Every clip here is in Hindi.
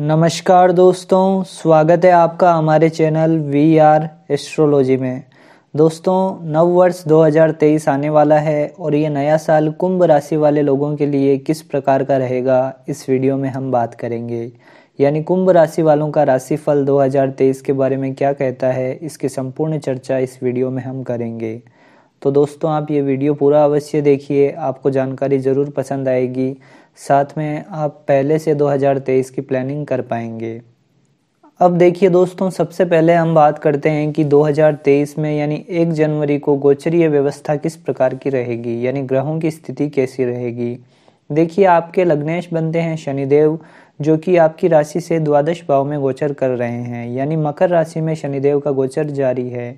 नमस्कार दोस्तों स्वागत है आपका हमारे चैनल वी आर एस्ट्रोलॉजी में दोस्तों नव वर्ष 2023 आने वाला है और ये नया साल कुंभ राशि वाले लोगों के लिए किस प्रकार का रहेगा इस वीडियो में हम बात करेंगे यानी कुंभ राशि वालों का राशिफल 2023 के बारे में क्या कहता है इसकी संपूर्ण चर्चा इस वीडियो में हम करेंगे तो दोस्तों आप ये वीडियो पूरा अवश्य देखिए आपको जानकारी ज़रूर पसंद आएगी साथ में आप पहले से 2023 की प्लानिंग कर पाएंगे अब देखिए दोस्तों सबसे पहले हम बात करते हैं कि 2023 में यानी 1 जनवरी को गोचरीय व्यवस्था किस प्रकार की रहेगी यानी ग्रहों की स्थिति कैसी रहेगी देखिए आपके लग्नेश बनते हैं शनिदेव जो कि आपकी राशि से द्वादश भाव में गोचर कर रहे हैं यानी मकर राशि में शनिदेव का गोचर जारी है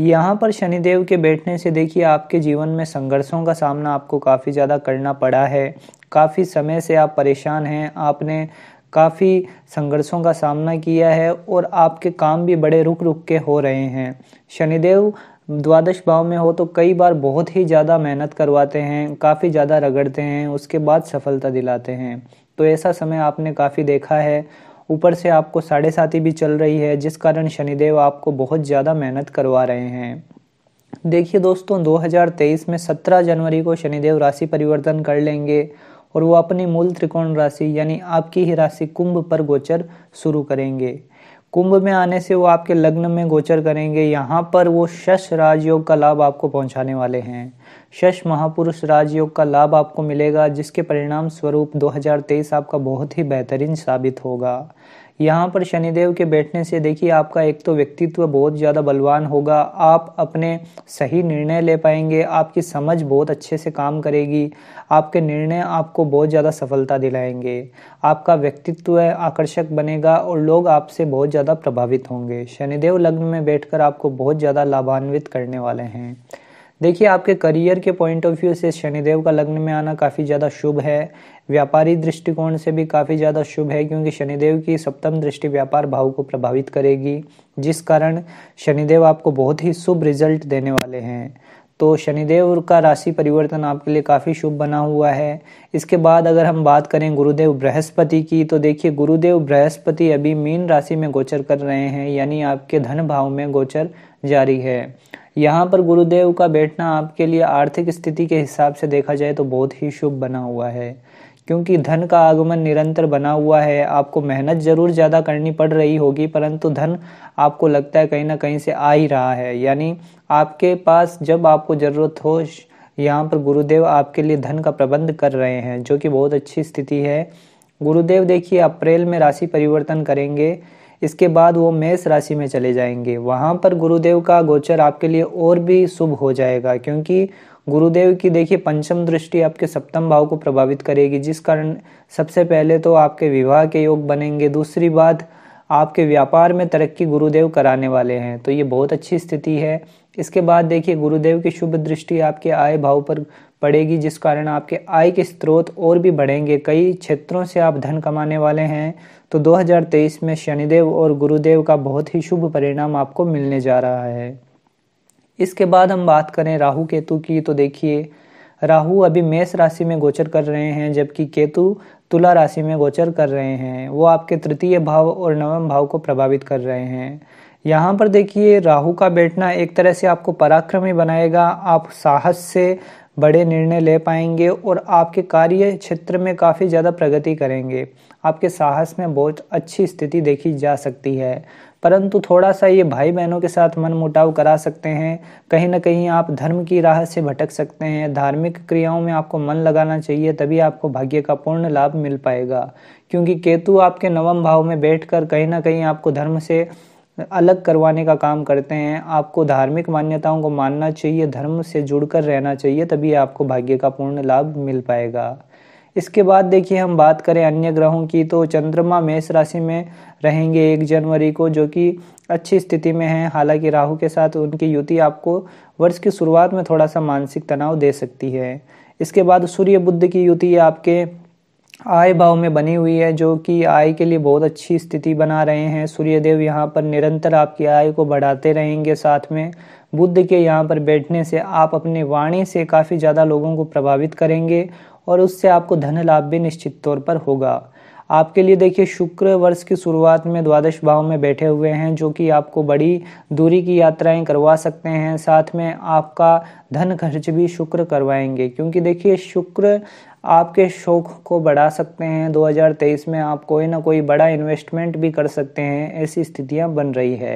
यहाँ पर शनिदेव के बैठने से देखिए आपके जीवन में संघर्षों का सामना आपको काफ़ी ज़्यादा करना पड़ा है काफ़ी समय से आप परेशान हैं आपने काफ़ी संघर्षों का सामना किया है और आपके काम भी बड़े रुक रुक के हो रहे हैं शनिदेव द्वादश भाव में हो तो कई बार बहुत ही ज़्यादा मेहनत करवाते हैं काफ़ी ज़्यादा रगड़ते हैं उसके बाद सफलता दिलाते हैं तो ऐसा समय आपने काफ़ी देखा है ऊपर से आपको साढ़े साथी भी चल रही है जिस कारण शनिदेव आपको बहुत ज़्यादा मेहनत करवा रहे हैं देखिए दोस्तों 2023 में 17 जनवरी को शनिदेव राशि परिवर्तन कर लेंगे और वो अपनी मूल त्रिकोण राशि यानी आपकी ही राशि कुंभ पर गोचर शुरू करेंगे कुंभ में आने से वो आपके लग्न में गोचर करेंगे यहाँ पर वो शश राजयोग का लाभ आपको पहुँचाने वाले हैं शश महापुरुष राजयोग का लाभ आपको मिलेगा जिसके परिणाम स्वरूप 2023 आपका बहुत ही बेहतरीन साबित होगा यहाँ पर शनिदेव के बैठने से देखिए आपका एक तो व्यक्तित्व बहुत ज़्यादा बलवान होगा आप अपने सही निर्णय ले पाएंगे आपकी समझ बहुत अच्छे से काम करेगी आपके निर्णय आपको बहुत ज़्यादा सफलता दिलाएंगे आपका व्यक्तित्व आकर्षक बनेगा और लोग आपसे बहुत ज़्यादा प्रभावित होंगे शनिदेव लग्न में बैठकर आपको बहुत ज़्यादा लाभान्वित करने वाले हैं देखिए आपके करियर के पॉइंट ऑफ व्यू से शनिदेव का लग्न में आना काफ़ी ज़्यादा शुभ है व्यापारी दृष्टिकोण से भी काफ़ी ज़्यादा शुभ है क्योंकि शनिदेव की सप्तम दृष्टि व्यापार भाव को प्रभावित करेगी जिस कारण शनिदेव आपको बहुत ही शुभ रिजल्ट देने वाले हैं तो शनिदेव का राशि परिवर्तन आपके लिए काफ़ी शुभ बना हुआ है इसके बाद अगर हम बात करें गुरुदेव बृहस्पति की तो देखिए गुरुदेव बृहस्पति अभी मीन राशि में गोचर कर रहे हैं यानी आपके धन भाव में गोचर जारी है यहाँ पर गुरुदेव का बैठना आपके लिए आर्थिक स्थिति के हिसाब से देखा जाए तो बहुत ही शुभ बना हुआ है क्योंकि धन का आगमन निरंतर बना हुआ है आपको मेहनत ज़रूर ज़्यादा करनी पड़ रही होगी परंतु धन आपको लगता है कहीं ना कहीं से आ ही रहा है यानी आपके पास जब आपको ज़रूरत हो यहाँ पर गुरुदेव आपके लिए धन का प्रबंध कर रहे हैं जो कि बहुत अच्छी स्थिति है गुरुदेव देखिए अप्रैल में राशि परिवर्तन करेंगे इसके बाद वो मेष राशि में चले जाएंगे वहाँ पर गुरुदेव का गोचर आपके लिए और भी शुभ हो जाएगा क्योंकि गुरुदेव की देखिए पंचम दृष्टि आपके सप्तम भाव को प्रभावित करेगी जिस कारण सबसे पहले तो आपके विवाह के योग बनेंगे दूसरी बात आपके व्यापार में तरक्की गुरुदेव कराने वाले हैं तो ये बहुत अच्छी स्थिति है इसके बाद देखिए गुरुदेव की शुभ दृष्टि आपके आय भाव पर पड़ेगी जिस कारण आपके आय के स्रोत और भी बढ़ेंगे कई क्षेत्रों से आप धन कमाने वाले हैं तो 2023 में शनिदेव और गुरुदेव का बहुत ही शुभ परिणाम आपको मिलने जा रहा है इसके बाद हम बात करें राहु केतु की तो देखिए राहु अभी मेष राशि में गोचर कर रहे हैं जबकि केतु तुला राशि में गोचर कर रहे हैं वो आपके तृतीय भाव और नवम भाव को प्रभावित कर रहे हैं यहाँ पर देखिए राहु का बैठना एक तरह से आपको पराक्रमी बनाएगा आप साहस से बड़े निर्णय ले पाएंगे और आपके कार्य क्षेत्र में काफ़ी ज़्यादा प्रगति करेंगे आपके साहस में बहुत अच्छी स्थिति देखी जा सकती है परंतु थोड़ा सा ये भाई बहनों के साथ मन मुटाव करा सकते हैं कहीं ना कहीं आप धर्म की राह से भटक सकते हैं धार्मिक क्रियाओं में आपको मन लगाना चाहिए तभी आपको भाग्य का पूर्ण लाभ मिल पाएगा क्योंकि केतु आपके नवम भाव में बैठकर कहीं ना कहीं आपको धर्म से अलग करवाने का काम करते हैं आपको धार्मिक मान्यताओं को मानना चाहिए धर्म से जुड़कर रहना चाहिए तभी आपको भाग्य का पूर्ण लाभ मिल पाएगा इसके बाद देखिए हम बात करें अन्य ग्रहों की तो चंद्रमा मेष राशि में रहेंगे एक जनवरी को जो कि अच्छी स्थिति में है हालांकि राहु के साथ उनकी युति आपको वर्ष की शुरुआत में थोड़ा सा मानसिक तनाव दे सकती है इसके बाद सूर्य बुद्ध की युति आपके आय भाव में बनी हुई है जो कि आय के लिए बहुत अच्छी स्थिति बना रहे हैं सूर्यदेव यहाँ पर निरंतर आपकी आय को बढ़ाते रहेंगे साथ में बुद्ध के यहाँ पर बैठने से आप अपने वाणी से काफ़ी ज़्यादा लोगों को प्रभावित करेंगे और उससे आपको धन लाभ भी निश्चित तौर पर होगा आपके लिए देखिए शुक्र वर्ष की शुरुआत में द्वादश भाव में बैठे हुए हैं जो कि आपको बड़ी दूरी की यात्राएं करवा सकते हैं साथ में आपका धन खर्च भी शुक्र करवाएंगे क्योंकि देखिए शुक्र आपके शौक को बढ़ा सकते हैं 2023 में आप कोई ना कोई बड़ा इन्वेस्टमेंट भी कर सकते हैं ऐसी स्थितियां बन रही है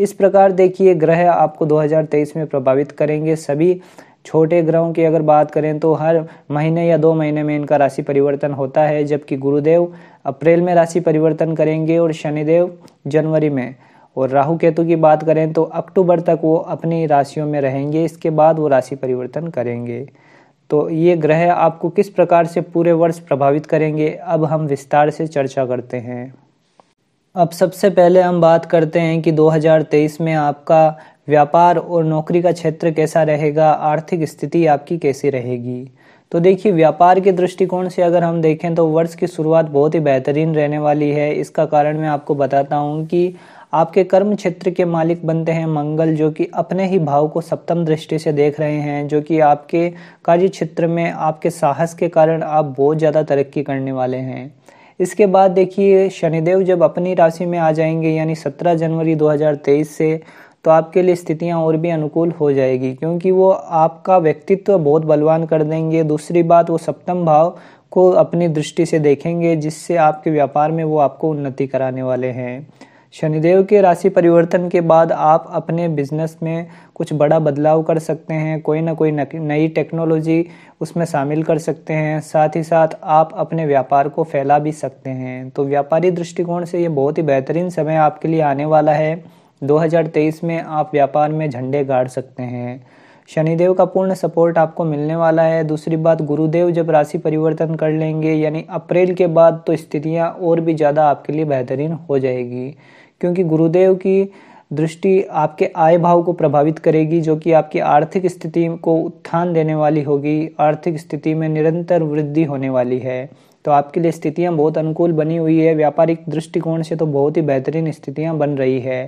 इस प्रकार देखिए ग्रह आपको 2023 में प्रभावित करेंगे सभी छोटे ग्रहों की अगर बात करें तो हर महीने या दो महीने में इनका राशि परिवर्तन होता है जबकि गुरुदेव अप्रैल में राशि परिवर्तन करेंगे और शनिदेव जनवरी में और राहु केतु की बात करें तो अक्टूबर तक वो अपनी राशियों में रहेंगे इसके बाद वो राशि परिवर्तन करेंगे तो ये ग्रह आपको किस प्रकार से पूरे वर्ष प्रभावित करेंगे अब हम विस्तार से चर्चा करते हैं अब सबसे पहले हम बात करते हैं कि 2023 में आपका व्यापार और नौकरी का क्षेत्र कैसा रहेगा आर्थिक स्थिति आपकी कैसी रहेगी तो देखिए व्यापार के दृष्टिकोण से अगर हम देखें तो वर्ष की शुरुआत बहुत ही बेहतरीन रहने वाली है इसका कारण मैं आपको बताता हूँ कि आपके कर्म क्षेत्र के मालिक बनते हैं मंगल जो कि अपने ही भाव को सप्तम दृष्टि से देख रहे हैं जो कि आपके कार्य क्षेत्र में आपके साहस के कारण आप बहुत ज़्यादा तरक्की करने वाले हैं इसके बाद देखिए शनिदेव जब अपनी राशि में आ जाएंगे यानी 17 जनवरी 2023 से तो आपके लिए स्थितियाँ और भी अनुकूल हो जाएगी क्योंकि वो आपका व्यक्तित्व बहुत बलवान कर देंगे दूसरी बात वो सप्तम भाव को अपनी दृष्टि से देखेंगे जिससे आपके व्यापार में वो आपको उन्नति कराने वाले हैं शनिदेव के राशि परिवर्तन के बाद आप अपने बिजनेस में कुछ बड़ा बदलाव कर सकते हैं कोई ना कोई नई टेक्नोलॉजी उसमें शामिल कर सकते हैं साथ ही साथ आप अपने व्यापार को फैला भी सकते हैं तो व्यापारी दृष्टिकोण से ये बहुत ही बेहतरीन समय आपके लिए आने वाला है 2023 में आप व्यापार में झंडे गाड़ सकते हैं शनिदेव का पूर्ण सपोर्ट आपको मिलने वाला है दूसरी बात गुरुदेव जब राशि परिवर्तन कर लेंगे यानी अप्रैल के बाद तो स्थितियां और भी ज़्यादा आपके लिए बेहतरीन हो जाएगी क्योंकि गुरुदेव की दृष्टि आपके आय भाव को प्रभावित करेगी जो कि आपकी आर्थिक स्थिति को उत्थान देने वाली होगी आर्थिक स्थिति में निरंतर वृद्धि होने वाली है तो आपके लिए स्थितियाँ बहुत अनुकूल बनी हुई है व्यापारिक दृष्टिकोण से तो बहुत ही बेहतरीन स्थितियाँ बन रही है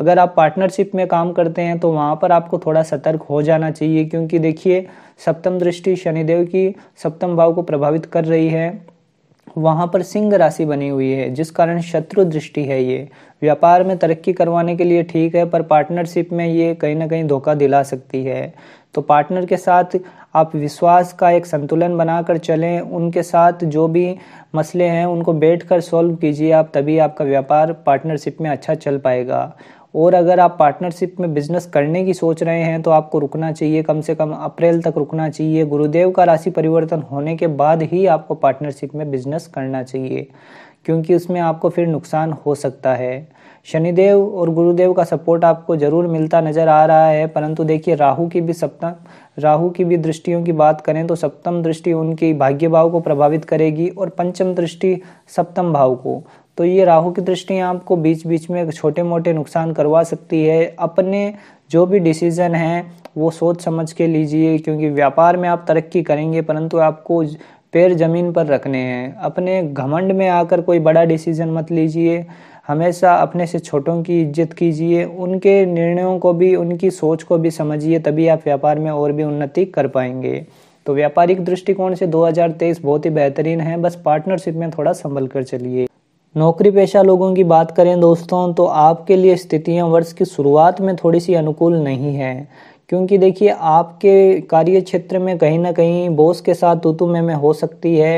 अगर आप पार्टनरशिप में काम करते हैं तो वहाँ पर आपको थोड़ा सतर्क हो जाना चाहिए क्योंकि देखिए सप्तम दृष्टि शनिदेव की सप्तम भाव को प्रभावित कर रही है वहाँ पर सिंह राशि बनी हुई है जिस कारण शत्रु दृष्टि है ये व्यापार में तरक्की करवाने के लिए ठीक है पर पार्टनरशिप में ये कहीं ना कहीं धोखा दिला सकती है तो पार्टनर के साथ आप विश्वास का एक संतुलन बनाकर चलें उनके साथ जो भी मसले हैं उनको बैठकर सॉल्व कीजिए आप तभी आपका व्यापार पार्टनरशिप में अच्छा चल पाएगा और अगर आप पार्टनरशिप में बिजनेस करने की सोच रहे हैं तो आपको रुकना चाहिए कम से कम अप्रैल तक रुकना चाहिए गुरुदेव का राशि परिवर्तन होने के बाद ही आपको पार्टनरशिप में बिजनेस करना चाहिए क्योंकि उसमें आपको फिर नुकसान हो सकता है शनिदेव और गुरुदेव का सपोर्ट आपको ज़रूर मिलता नज़र आ रहा है परंतु देखिए राहु की भी सप्तम राहु की भी दृष्टियों की बात करें तो सप्तम दृष्टि उनके भाग्य भाव को प्रभावित करेगी और पंचम दृष्टि सप्तम भाव को तो ये राहु की दृष्टि आपको बीच बीच में छोटे मोटे नुकसान करवा सकती है अपने जो भी डिसीजन है वो सोच समझ के लीजिए क्योंकि व्यापार में आप तरक्की करेंगे परंतु आपको पैर ज़मीन पर रखने हैं अपने घमंड में आकर कोई बड़ा डिसीजन मत लीजिए हमेशा अपने से छोटों की इज्जत कीजिए उनके निर्णयों को भी उनकी सोच को भी समझिए तभी आप व्यापार में और भी उन्नति कर पाएंगे तो व्यापारिक दृष्टिकोण से 2023 बहुत ही बेहतरीन है बस पार्टनरशिप में थोड़ा संभल कर चलिए नौकरी पेशा लोगों की बात करें दोस्तों तो आपके लिए स्थितियां वर्ष की शुरुआत में थोड़ी सी अनुकूल नहीं है क्योंकि देखिए आपके कार्य क्षेत्र में कहीं ना कहीं बॉस के साथ तू तू में हो सकती है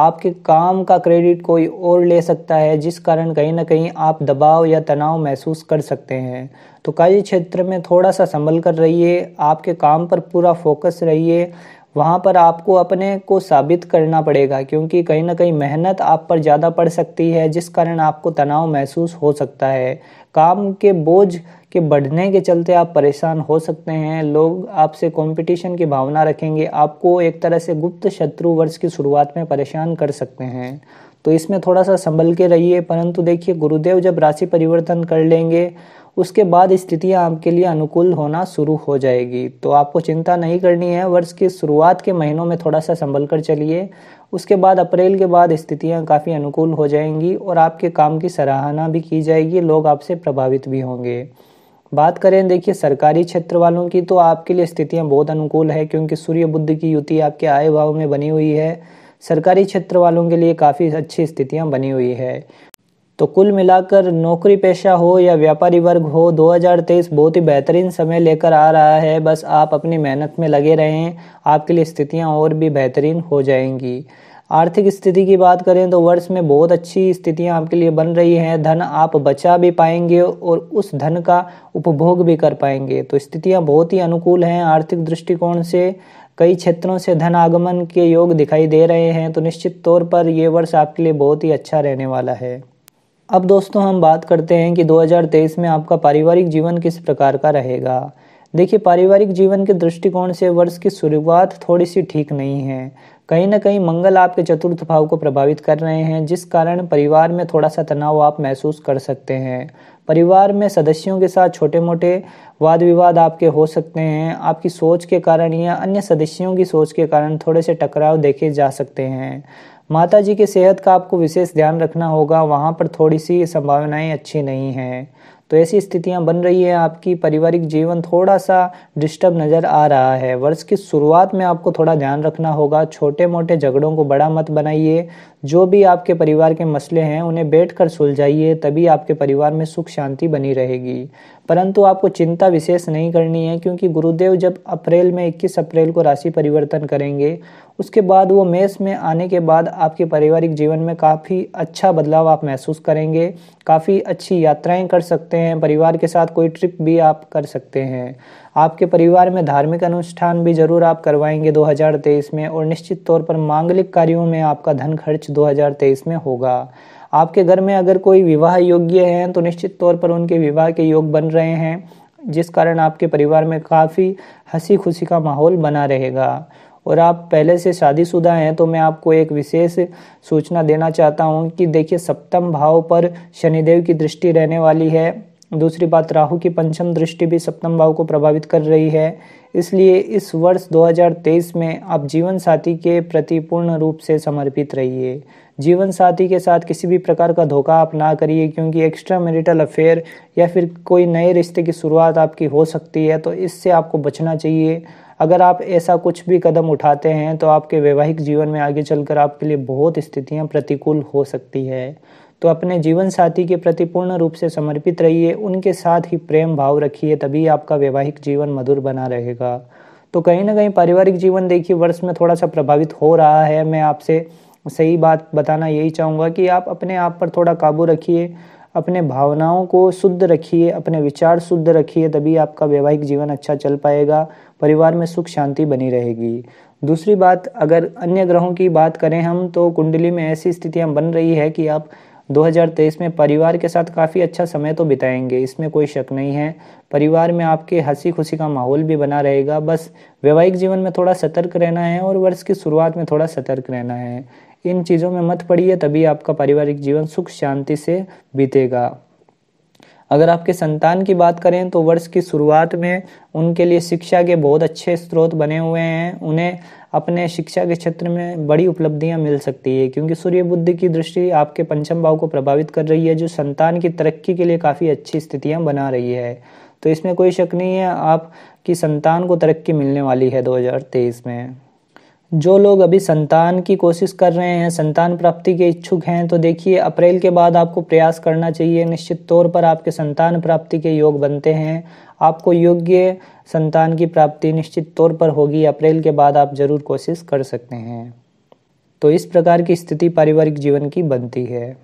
आपके काम का क्रेडिट कोई और ले सकता है जिस कारण कहीं ना कहीं आप दबाव या तनाव महसूस कर सकते हैं तो कार्य क्षेत्र में थोड़ा सा संभल कर रहिए आपके काम पर पूरा फोकस रहिए वहाँ पर आपको अपने को साबित करना पड़ेगा क्योंकि कहीं ना कहीं मेहनत आप पर ज़्यादा पड़ सकती है जिस कारण आपको तनाव महसूस हो सकता है काम के बोझ के बढ़ने के चलते आप परेशान हो सकते हैं लोग आपसे कंपटीशन की भावना रखेंगे आपको एक तरह से गुप्त शत्रु वर्ष की शुरुआत में परेशान कर सकते हैं तो इसमें थोड़ा सा संभल के रहिए परंतु देखिए गुरुदेव जब राशि परिवर्तन कर लेंगे उसके बाद स्थितियाँ आपके लिए अनुकूल होना शुरू हो जाएगी तो आपको चिंता नहीं करनी है वर्ष की शुरुआत के महीनों में थोड़ा सा संभल कर चलिए उसके बाद अप्रैल के बाद स्थितियाँ काफ़ी अनुकूल हो जाएंगी और आपके काम की सराहना भी की जाएगी लोग आपसे प्रभावित भी होंगे बात करें देखिए सरकारी क्षेत्र वालों की तो आपके लिए स्थितियाँ बहुत अनुकूल है क्योंकि सूर्य बुद्ध की युति आपके आय भाव में बनी हुई है सरकारी क्षेत्र वालों के लिए काफ़ी अच्छी स्थितियाँ बनी हुई है तो कुल मिलाकर नौकरी पेशा हो या व्यापारी वर्ग हो 2023 बहुत ही बेहतरीन समय लेकर आ रहा है बस आप अपनी मेहनत में लगे रहें आपके लिए स्थितियां और भी बेहतरीन हो जाएंगी आर्थिक स्थिति की बात करें तो वर्ष में बहुत अच्छी स्थितियां आपके लिए बन रही हैं धन आप बचा भी पाएंगे और उस धन का उपभोग भी कर पाएंगे तो स्थितियां बहुत ही अनुकूल हैं आर्थिक दृष्टिकोण से कई क्षेत्रों से धन आगमन के योग दिखाई दे रहे हैं तो निश्चित तौर पर ये वर्ष आपके लिए बहुत ही अच्छा रहने वाला है अब दोस्तों हम बात करते हैं कि 2023 में आपका पारिवारिक जीवन किस प्रकार का रहेगा देखिए पारिवारिक जीवन के दृष्टिकोण से वर्ष की शुरुआत थोड़ी सी ठीक नहीं है कहीं ना कहीं मंगल आपके चतुर्थ भाव को प्रभावित कर रहे हैं जिस कारण परिवार में थोड़ा सा तनाव आप महसूस कर सकते हैं परिवार में सदस्यों के साथ छोटे मोटे वाद विवाद आपके हो सकते हैं आपकी सोच के कारण या अन्य सदस्यों की सोच के कारण थोड़े से टकराव देखे जा सकते हैं माता जी की सेहत का आपको विशेष ध्यान रखना होगा वहाँ पर थोड़ी सी संभावनाएं अच्छी नहीं हैं तो ऐसी स्थितियां बन रही है आपकी पारिवारिक जीवन थोड़ा सा डिस्टर्ब नज़र आ रहा है वर्ष की शुरुआत में आपको थोड़ा ध्यान रखना होगा छोटे मोटे झगड़ों को बड़ा मत बनाइए जो भी आपके परिवार के मसले हैं उन्हें बैठ कर सुलझाइए तभी आपके परिवार में सुख शांति बनी रहेगी परंतु आपको चिंता विशेष नहीं करनी है क्योंकि गुरुदेव जब अप्रैल में 21 अप्रैल को राशि परिवर्तन करेंगे उसके बाद वो मेष में आने के बाद आपके पारिवारिक जीवन में काफ़ी अच्छा बदलाव आप महसूस करेंगे काफ़ी अच्छी यात्राएं कर सकते हैं परिवार के साथ कोई ट्रिप भी आप कर सकते हैं आपके परिवार में धार्मिक अनुष्ठान भी जरूर आप करवाएंगे 2023 में और निश्चित तौर पर मांगलिक कार्यों में आपका धन खर्च 2023 में होगा आपके घर में अगर कोई विवाह योग्य है तो निश्चित तौर पर उनके विवाह के योग बन रहे हैं जिस कारण आपके परिवार में काफ़ी हंसी खुशी का माहौल बना रहेगा और आप पहले से शादीशुदा हैं तो मैं आपको एक विशेष सूचना देना चाहता हूँ कि देखिए सप्तम भाव पर शनिदेव की दृष्टि रहने वाली है दूसरी बात राहु की पंचम दृष्टि भी सप्तम भाव को प्रभावित कर रही है इसलिए इस वर्ष 2023 में आप जीवन साथी के प्रति पूर्ण रूप से समर्पित रहिए जीवन साथी के साथ किसी भी प्रकार का धोखा आप ना करिए क्योंकि एक्स्ट्रा मैरिटल अफेयर या फिर कोई नए रिश्ते की शुरुआत आपकी हो सकती है तो इससे आपको बचना चाहिए अगर आप ऐसा कुछ भी कदम उठाते हैं तो आपके वैवाहिक जीवन में आगे चलकर आपके लिए बहुत स्थितियां प्रतिकूल हो सकती है तो अपने जीवन साथी के प्रति पूर्ण रूप से समर्पित रहिए उनके साथ ही प्रेम भाव रखिए तभी आपका वैवाहिक जीवन मधुर बना रहेगा तो कहीं ना कहीं पारिवारिक जीवन देखिए वर्ष में थोड़ा सा प्रभावित हो रहा है मैं आपसे सही बात बताना यही चाहूँगा कि आप अपने आप पर थोड़ा काबू रखिए अपने भावनाओं को शुद्ध रखिए अपने विचार शुद्ध रखिए तभी आपका वैवाहिक जीवन अच्छा चल पाएगा परिवार में सुख शांति बनी रहेगी दूसरी बात अगर अन्य ग्रहों की बात करें हम तो कुंडली में ऐसी स्थितियां बन रही है कि आप 2023 में परिवार के साथ काफ़ी अच्छा समय तो बिताएंगे इसमें कोई शक नहीं है परिवार में आपके हंसी खुशी का माहौल भी बना रहेगा बस वैवाहिक जीवन में थोड़ा सतर्क रहना है और वर्ष की शुरुआत में थोड़ा सतर्क रहना है इन चीज़ों में मत पड़िए तभी आपका पारिवारिक जीवन सुख शांति से बीतेगा अगर आपके संतान की बात करें तो वर्ष की शुरुआत में उनके लिए शिक्षा के बहुत अच्छे स्रोत बने हुए हैं उन्हें अपने शिक्षा के क्षेत्र में बड़ी उपलब्धियां मिल सकती है क्योंकि सूर्य बुद्धि की दृष्टि आपके पंचम भाव को प्रभावित कर रही है जो संतान की तरक्की के लिए काफ़ी अच्छी स्थितियां बना रही है तो इसमें कोई शक नहीं है आपकी संतान को तरक्की मिलने वाली है दो में जो लोग अभी संतान की कोशिश कर रहे हैं संतान प्राप्ति के इच्छुक हैं तो देखिए अप्रैल के बाद आपको प्रयास करना चाहिए निश्चित तौर पर आपके संतान प्राप्ति के योग बनते हैं आपको योग्य संतान की प्राप्ति निश्चित तौर पर होगी अप्रैल के बाद आप जरूर कोशिश कर सकते हैं तो इस प्रकार की स्थिति पारिवारिक जीवन की बनती है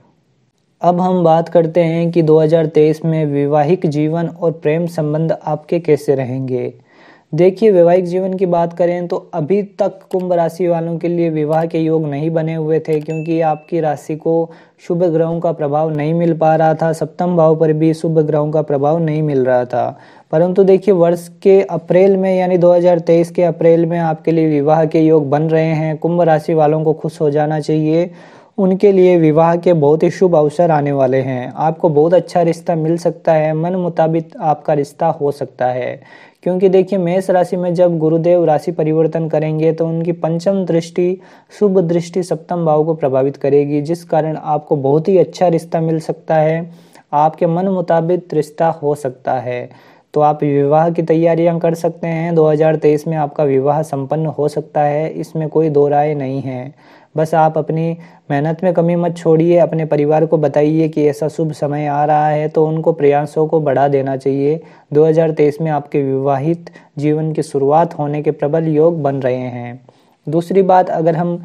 अब हम बात करते हैं कि 2023 में वैवाहिक जीवन और प्रेम संबंध आपके कैसे रहेंगे देखिए वैवाहिक जीवन की बात करें तो अभी तक कुंभ राशि वालों के लिए विवाह के योग नहीं बने हुए थे क्योंकि आपकी राशि को शुभ ग्रहों का प्रभाव नहीं मिल पा रहा था सप्तम भाव पर भी शुभ ग्रहों का प्रभाव नहीं मिल रहा था परंतु देखिए वर्ष के अप्रैल में यानी 2023 के अप्रैल में आपके लिए विवाह के योग बन रहे हैं कुंभ राशि वालों को खुश हो जाना चाहिए उनके लिए विवाह के बहुत ही शुभ अवसर आने वाले हैं आपको बहुत अच्छा रिश्ता मिल सकता है मन मुताबिक आपका रिश्ता हो सकता है क्योंकि देखिए मेष राशि में जब गुरुदेव राशि परिवर्तन करेंगे तो उनकी पंचम दृष्टि शुभ दृष्टि सप्तम भाव को प्रभावित करेगी जिस कारण आपको बहुत ही अच्छा रिश्ता मिल सकता है आपके मन मुताबिक रिश्ता हो सकता है तो आप विवाह की तैयारियां कर सकते हैं 2023 में आपका विवाह संपन्न हो सकता है इसमें कोई दो राय नहीं है बस आप अपनी मेहनत में कमी मत छोड़िए अपने परिवार को बताइए कि ऐसा शुभ समय आ रहा है तो उनको प्रयासों को बढ़ा देना चाहिए 2023 में आपके विवाहित जीवन की शुरुआत होने के प्रबल योग बन रहे हैं दूसरी बात अगर हम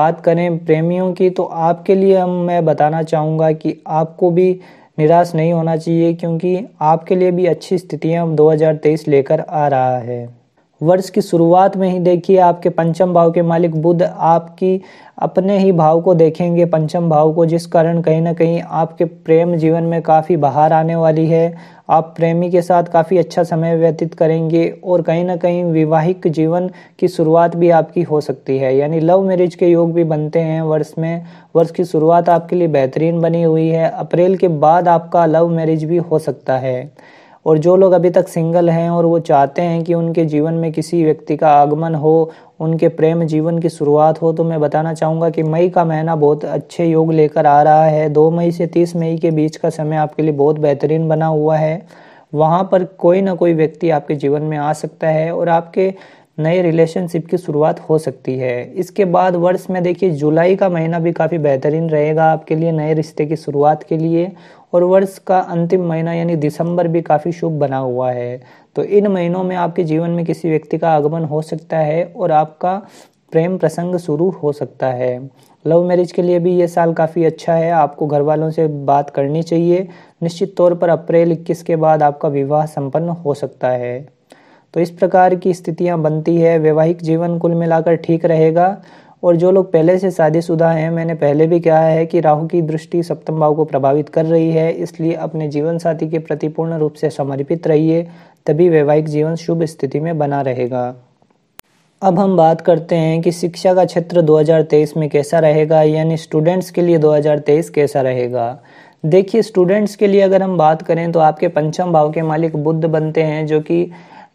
बात करें प्रेमियों की तो आपके लिए हम मैं बताना चाहूँगा कि आपको भी निराश नहीं होना चाहिए क्योंकि आपके लिए भी अच्छी स्थितियाँ 2023 लेकर आ रहा है वर्ष की शुरुआत में ही देखिए आपके पंचम भाव के मालिक बुद्ध आपकी अपने ही भाव को देखेंगे पंचम भाव को जिस कारण कहीं ना कहीं आपके प्रेम जीवन में काफ़ी बाहर आने वाली है आप प्रेमी के साथ काफ़ी अच्छा समय व्यतीत करेंगे और कहीं ना कहीं विवाहिक जीवन की शुरुआत भी आपकी हो सकती है यानी लव मैरिज के योग भी बनते हैं वर्ष में वर्ष की शुरुआत आपके लिए बेहतरीन बनी हुई है अप्रैल के बाद आपका लव मैरिज भी हो सकता है और जो लोग अभी तक सिंगल हैं और वो चाहते हैं कि उनके जीवन में किसी व्यक्ति का आगमन हो उनके प्रेम जीवन की शुरुआत हो तो मैं बताना चाहूँगा कि मई का महीना बहुत अच्छे योग लेकर आ रहा है दो मई से तीस मई के बीच का समय आपके लिए बहुत बेहतरीन बना हुआ है वहाँ पर कोई ना कोई व्यक्ति आपके जीवन में आ सकता है और आपके नए रिलेशनशिप की शुरुआत हो सकती है इसके बाद वर्ष में देखिए जुलाई का महीना भी काफ़ी बेहतरीन रहेगा आपके लिए नए रिश्ते की शुरुआत के लिए और वर्ष का अंतिम महीना यानी दिसंबर भी काफ़ी शुभ बना हुआ है तो इन महीनों में आपके जीवन में किसी व्यक्ति का आगमन हो सकता है और आपका प्रेम प्रसंग शुरू हो सकता है लव मैरिज के लिए भी ये साल काफ़ी अच्छा है आपको घर वालों से बात करनी चाहिए निश्चित तौर पर अप्रैल इक्कीस के बाद आपका विवाह संपन्न हो सकता है तो इस प्रकार की स्थितियां बनती है वैवाहिक जीवन कुल मिलाकर ठीक रहेगा और जो लोग पहले से शादीशुदा हैं मैंने पहले भी कहा है कि राहु की दृष्टि सप्तम भाव को प्रभावित कर रही है इसलिए अपने जीवन साथी के प्रति पूर्ण रूप से समर्पित रहिए तभी वैवाहिक जीवन शुभ स्थिति में बना रहेगा अब हम बात करते हैं कि शिक्षा का क्षेत्र 2023 में कैसा रहेगा यानी स्टूडेंट्स के लिए 2023 कैसा रहेगा देखिए स्टूडेंट्स के लिए अगर हम बात करें तो आपके पंचम भाव के मालिक बुद्ध बनते हैं जो कि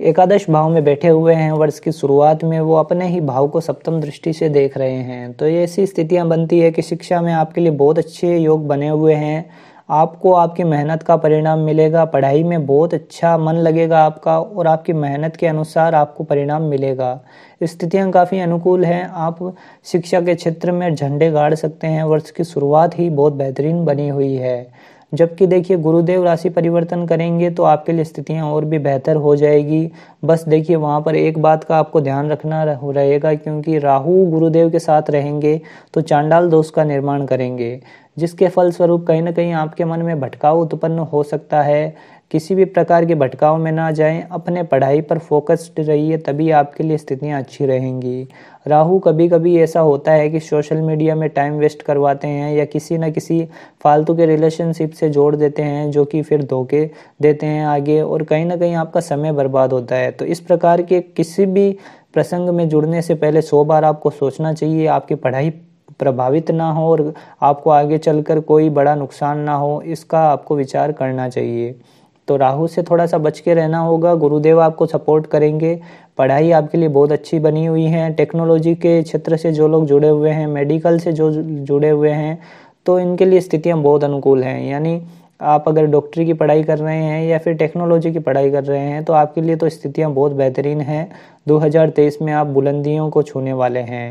एकादश भाव में बैठे हुए हैं वर्ष की शुरुआत में वो अपने ही भाव को सप्तम दृष्टि से देख रहे हैं तो ये ऐसी स्थितियां बनती है कि शिक्षा में आपके लिए बहुत अच्छे योग बने हुए हैं आपको आपकी मेहनत का परिणाम मिलेगा पढ़ाई में बहुत अच्छा मन लगेगा आपका और आपकी मेहनत के अनुसार आपको परिणाम मिलेगा स्थितियां काफ़ी अनुकूल हैं आप शिक्षा के क्षेत्र में झंडे गाड़ सकते हैं वर्ष की शुरुआत ही बहुत बेहतरीन बनी हुई है जबकि देखिए गुरुदेव राशि परिवर्तन करेंगे तो आपके लिए स्थितियां और भी बेहतर हो जाएगी बस देखिए वहां पर एक बात का आपको ध्यान रखना रहेगा क्योंकि राहु गुरुदेव के साथ रहेंगे तो चांडाल दोष का निर्माण करेंगे जिसके फलस्वरूप कहीं ना कहीं आपके मन में भटकाव उत्पन्न हो सकता है किसी भी प्रकार के भटकाव में ना जाएं अपने पढ़ाई पर फोकस्ड रहिए तभी आपके लिए स्थितियां अच्छी रहेंगी राहु कभी कभी ऐसा होता है कि सोशल मीडिया में टाइम वेस्ट करवाते हैं या किसी न किसी फालतू के रिलेशनशिप से जोड़ देते हैं जो कि फिर धोखे देते हैं आगे और कहीं ना कहीं आपका समय बर्बाद होता है तो इस प्रकार के किसी भी प्रसंग में जुड़ने से पहले सौ बार आपको सोचना चाहिए आपकी पढ़ाई प्रभावित ना हो और आपको आगे चलकर कोई बड़ा नुकसान ना हो इसका आपको विचार करना चाहिए तो राहु से थोड़ा सा बच के रहना होगा गुरुदेव आपको सपोर्ट करेंगे पढ़ाई आपके लिए बहुत अच्छी बनी हुई है टेक्नोलॉजी के क्षेत्र से जो लोग जुड़े हुए हैं मेडिकल से जो जुड़े हुए हैं तो इनके लिए स्थितियाँ बहुत अनुकूल हैं यानी आप अगर डॉक्टरी की पढ़ाई कर रहे हैं या फिर टेक्नोलॉजी की पढ़ाई कर रहे हैं तो आपके लिए तो स्थितियाँ बहुत बेहतरीन हैं 2023 में आप बुलंदियों को छूने वाले हैं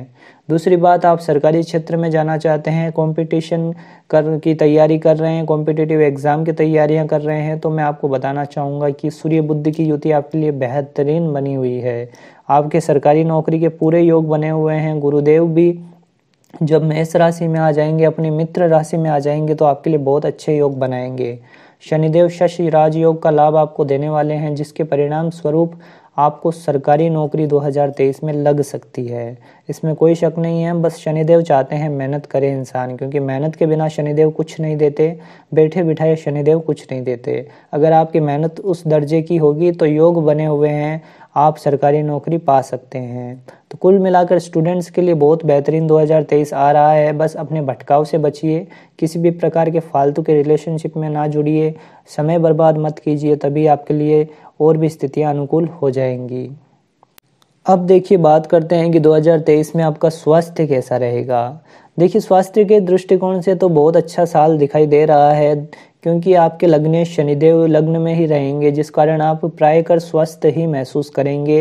दूसरी बात आप सरकारी क्षेत्र में जाना चाहते हैं कंपटीशन कर की तैयारी कर रहे हैं कॉम्पिटिटिव एग्ज़ाम की तैयारियां कर रहे हैं तो मैं आपको बताना चाहूँगा कि सूर्य बुद्ध की युति आपके लिए बेहतरीन बनी हुई है आपके सरकारी नौकरी के पूरे योग बने हुए हैं गुरुदेव भी जब मेष राशि में आ जाएंगे अपने मित्र राशि में आ जाएंगे तो आपके लिए बहुत अच्छे योग बनाएंगे शनिदेव शशि राजयोग का लाभ आपको देने वाले हैं जिसके परिणाम स्वरूप आपको सरकारी नौकरी 2023 में लग सकती है इसमें कोई शक नहीं है बस शनिदेव चाहते हैं मेहनत करे इंसान क्योंकि मेहनत के बिना शनिदेव कुछ नहीं देते बैठे बिठाए शनिदेव कुछ नहीं देते अगर आपकी मेहनत उस दर्जे की होगी तो योग बने हुए हैं आप सरकारी नौकरी पा सकते हैं तो कुल मिलाकर स्टूडेंट्स के लिए बहुत बेहतरीन 2023 आ रहा है बस अपने भटकाव से बचिए किसी भी प्रकार के फालतू के रिलेशनशिप में ना जुड़िए समय बर्बाद मत कीजिए तभी आपके लिए और भी स्थितियाँ अनुकूल हो जाएंगी अब देखिए बात करते हैं कि 2023 में आपका स्वास्थ्य कैसा रहेगा देखिए स्वास्थ्य के दृष्टिकोण से तो बहुत अच्छा साल दिखाई दे रहा है क्योंकि आपके लग्ने शनिदेव लग्न में ही रहेंगे जिस कारण आप प्राय कर स्वस्थ ही महसूस करेंगे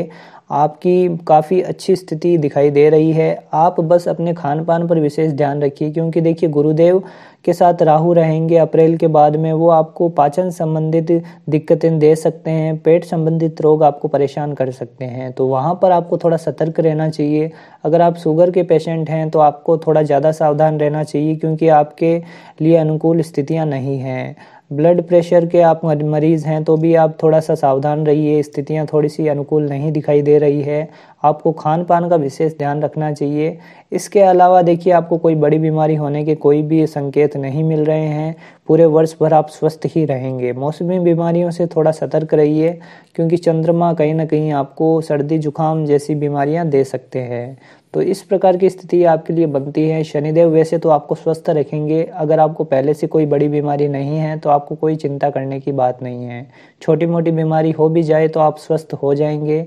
आपकी काफ़ी अच्छी स्थिति दिखाई दे रही है आप बस अपने खान पान पर विशेष ध्यान रखिए क्योंकि देखिए गुरुदेव के साथ राहु रहेंगे अप्रैल के बाद में वो आपको पाचन संबंधित दिक्कतें दे सकते हैं पेट संबंधित रोग आपको परेशान कर सकते हैं तो वहाँ पर आपको थोड़ा सतर्क रहना चाहिए अगर आप शुगर के पेशेंट हैं तो आपको थोड़ा ज़्यादा सावधान रहना चाहिए क्योंकि आपके लिए अनुकूल स्थितियाँ नहीं हैं ब्लड प्रेशर के आप मरीज़ हैं तो भी आप थोड़ा सा सावधान रहिए स्थितियां थोड़ी सी अनुकूल नहीं दिखाई दे रही है आपको खान पान का विशेष ध्यान रखना चाहिए इसके अलावा देखिए आपको कोई बड़ी बीमारी होने के कोई भी संकेत नहीं मिल रहे हैं पूरे वर्ष भर आप स्वस्थ ही रहेंगे मौसमी बीमारियों से थोड़ा सतर्क रहिए क्योंकि चंद्रमा कहीं ना कहीं आपको सर्दी जुकाम जैसी बीमारियाँ दे सकते हैं तो इस प्रकार की स्थिति आपके लिए बनती है शनिदेव वैसे तो आपको स्वस्थ रखेंगे अगर आपको पहले से कोई बड़ी बीमारी नहीं है तो आपको कोई चिंता करने की बात नहीं है छोटी मोटी बीमारी हो भी जाए तो आप स्वस्थ हो जाएंगे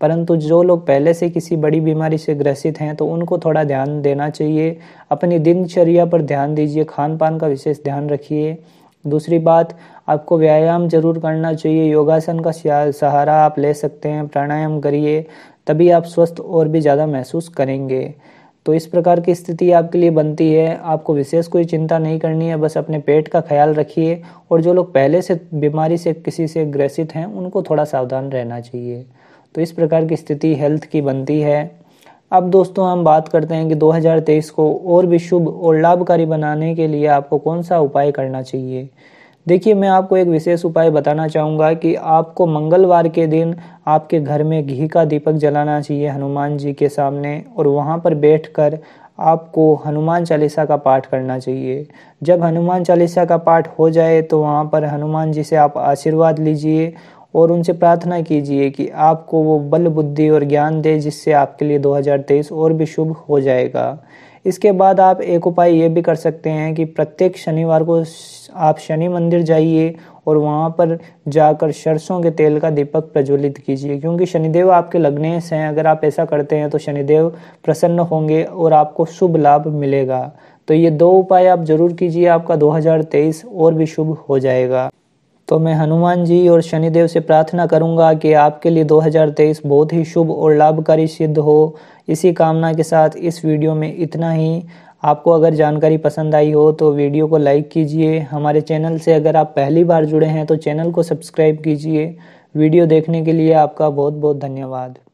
परंतु जो लोग पहले से किसी बड़ी बीमारी से ग्रसित हैं तो उनको थोड़ा ध्यान देना चाहिए अपनी दिनचर्या पर ध्यान दीजिए खान पान का विशेष ध्यान रखिए दूसरी बात आपको व्यायाम जरूर करना चाहिए योगासन का सहारा आप ले सकते हैं प्राणायाम करिए तभी आप स्वस्थ और भी ज़्यादा महसूस करेंगे तो इस प्रकार की स्थिति आपके लिए बनती है आपको विशेष कोई चिंता नहीं करनी है बस अपने पेट का ख्याल रखिए और जो लोग पहले से बीमारी से किसी से ग्रसित हैं उनको थोड़ा सावधान रहना चाहिए तो इस प्रकार की स्थिति हेल्थ की बनती है अब दोस्तों हम बात करते हैं कि 2023 को और भी शुभ और लाभकारी बनाने के लिए आपको कौन सा उपाय करना चाहिए देखिए मैं आपको एक विशेष उपाय बताना चाहूँगा कि आपको मंगलवार के दिन आपके घर में घी का दीपक जलाना चाहिए हनुमान जी के सामने और वहाँ पर बैठकर आपको हनुमान चालीसा का पाठ करना चाहिए जब हनुमान चालीसा का पाठ हो जाए तो वहाँ पर हनुमान जी से आप आशीर्वाद लीजिए और उनसे प्रार्थना कीजिए कि आपको वो बल बुद्धि और ज्ञान दे जिससे आपके लिए 2023 और भी शुभ हो जाएगा इसके बाद आप एक उपाय ये भी कर सकते हैं कि प्रत्येक शनिवार को आप शनि मंदिर जाइए और वहाँ पर जाकर सरसों के तेल का दीपक प्रज्वलित कीजिए क्योंकि शनिदेव आपके लग्नेश हैं अगर आप ऐसा करते हैं तो शनिदेव प्रसन्न होंगे और आपको शुभ लाभ मिलेगा तो ये दो उपाय आप जरूर कीजिए आपका 2023 और भी शुभ हो जाएगा तो मैं हनुमान जी और शनिदेव से प्रार्थना करूंगा कि आपके लिए 2023 बहुत ही शुभ और लाभकारी सिद्ध हो इसी कामना के साथ इस वीडियो में इतना ही आपको अगर जानकारी पसंद आई हो तो वीडियो को लाइक कीजिए हमारे चैनल से अगर आप पहली बार जुड़े हैं तो चैनल को सब्सक्राइब कीजिए वीडियो देखने के लिए आपका बहुत बहुत धन्यवाद